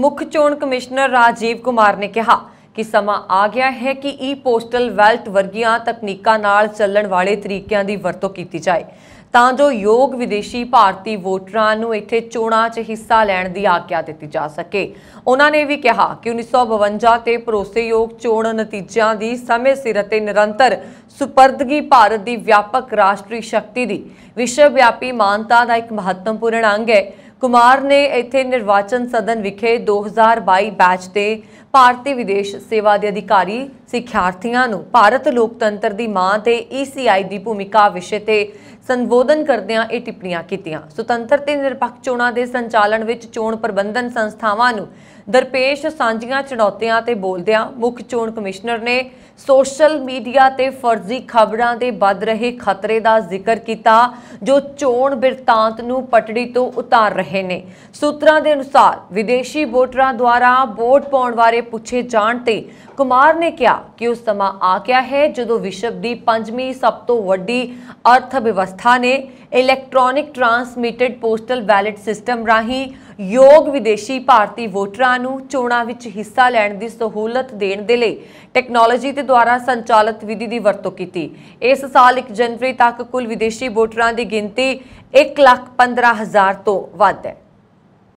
ਮੁੱਖ ਚੋਣ ਕਮਿਸ਼ਨਰ ਰਾਜੀਵ ਕੁਮਾਰ ਨੇ ਕਿਹਾ ਕਿ ਸਮਾਂ ਆ ਗਿਆ ਹੈ ਕਿ ਈ ਪੋਸਟਲ ਵੈਲਟ ਵਰਗੀਆਂ ਤਕਨੀਕਾਂ ਨਾਲ ਚੱਲਣ ਵਾਲੇ ਤਰੀਕਿਆਂ ਦੀ ਵਰਤੋਂ ਕੀਤੀ ਜਾਏ ਤਾਂ ਜੋ ਯੋਗ ਵਿਦੇਸ਼ੀ ਭਾਰਤੀ ਵੋਟਰਾਂ ਨੂੰ ਇੱਥੇ ਚੋਣਾਂ 'ਚ ਹਿੱਸਾ ਲੈਣ ਦੀ ਆਗਿਆ ਦਿੱਤੀ ਜਾ ਸਕੇ ਉਹਨਾਂ ਨੇ ਵੀ ਕਿਹਾ ਕਿ 1952 ਤੇ ਭਰੋਸੇਯੋਗ ਚੋਣ ਨਤੀਜਿਆਂ ਦੀ ਸਮੇਂ ਸਿਰ ਅਤੇ ਨਿਰੰਤਰ ਸੁਪਰਦਗੀ ਭਾਰਤ ਦੀ ਵਿਆਪਕ ਰਾਸ਼ਟਰੀ ਸ਼ਕਤੀ ਦੀ ਵਿਸ਼ਵ ਵਿਆਪੀ ਮਾਨਤਾ ਦਾ ਇੱਕ ਮਹੱਤਵਪੂਰਨ ਅੰਗ ਹੈ ਕੁਮਾਰ ਨੇ ਇੱਥੇ ਨਿਰਵਾਚਨ ਸਦਨ ਵਿਖੇ 2022 ਬੈਚ ਦੇ ਭਾਰਤੀ ਵਿਦੇਸ਼ ਸੇਵਾ ਦੇ ਅਧਿਕਾਰੀ ਸਿੱਖਿਆਰਥੀਆਂ ਨੂੰ ਭਾਰਤ ਲੋਕਤੰਤਰ ਦੀ ਮਾਂ ਤੇ ਈਸੀਆਈ ਦੀ ਭੂਮਿਕਾ ਵਿਸ਼ੇ ਤੇ ਸੰਬੋਧਨ ਕਰਦਿਆਂ ਇਹ ਟਿੱਪਣੀਆਂ ਕੀਤੀਆਂ ਸੁਤੰਤਰ ਤੇ ਨਿਰਪੱਖ ਚੋਣਾਂ ਦੇ ਸੰਚਾਲਨ ਵਿੱਚ ਚੋਣ ਪ੍ਰਬੰਧਨ ਸੰਸਥਾਵਾਂ ਨੂੰ ਦਰਪੇਸ਼ ਸਾਂਝੀਆਂ ਚੁਣੌਤੀਆਂ ਤੇ ਬੋਲਦਿਆਂ ਮੁੱਖ ਚੋਣ ਕਮਿਸ਼ਨਰ ਨੇ ਸੋਸ਼ਲ ਮੀਡੀਆ ਤੇ ਫਰਜ਼ੀ ਖਬਰਾਂ ਦੇ ਵੱਧ ਰਹੇ ਖਤਰੇ ਦਾ ਜ਼ਿਕਰ ਕੀਤਾ ਜੋ ਚੋਣ ਬਿਰਤਾਂਤ ਨੂੰ ਪਟੜੀ ਤੋਂ ਉਤਾਰ ਰਹੇ ਨੇ ਸੂਤਰਾਂ ਦੇ ਅਨੁਸਾਰ ਵਿਦੇਸ਼ੀ ਵੋਟਰਾਂ ਦੁਆਰਾ ਵੋਟ ਪਾਉਣ ਵਾਲੇ ਪੁੱਛੇ ਜਾਣ ਤੇ ਕੁਮਾਰ ਨੇ ਕਿਹਾ ਕਿ ਉਸ ਸਮਾਂ ਆ ਗਿਆ ਹੈ ਜਦੋਂ ਵਿਸ਼ਵ ਦੀ ਪੰਜਵੀਂ ਸਭ ਤੋਂ ਵੱਡੀ ਅਰਥ ਵਿਵਸਥਾ ਨੇ electronic transmitted postal ballot system ਰਾਹੀਂ ਯੋਗ ਵਿਦੇਸ਼ੀ ਭਾਰਤੀ ਵੋਟਰਾਂ ਨੂੰ ਚੋਣਾਂ ਵਿੱਚ ਹਿੱਸਾ ਲੈਣ ਦੀ ਸਹੂਲਤ ਦੇਣ ਦੇ ਲਈ ਟੈਕਨੋਲੋਜੀ ਦੇ ਦੁਆਰਾ ਸੰਚਾਲਿਤ ਵਿਧੀ ਦੀ ਵਰਤੋਂ ਕੀਤੀ ਇਸ ਸਾਲ 1 ਜਨਵਰੀ ਤੱਕ ਕੁੱਲ ਵਿਦੇਸ਼ੀ ਵੋਟਰਾਂ ਦੀ ਗਿਣਤੀ 1,15,000 ਤੋਂ ਵੱਧ ਹੈ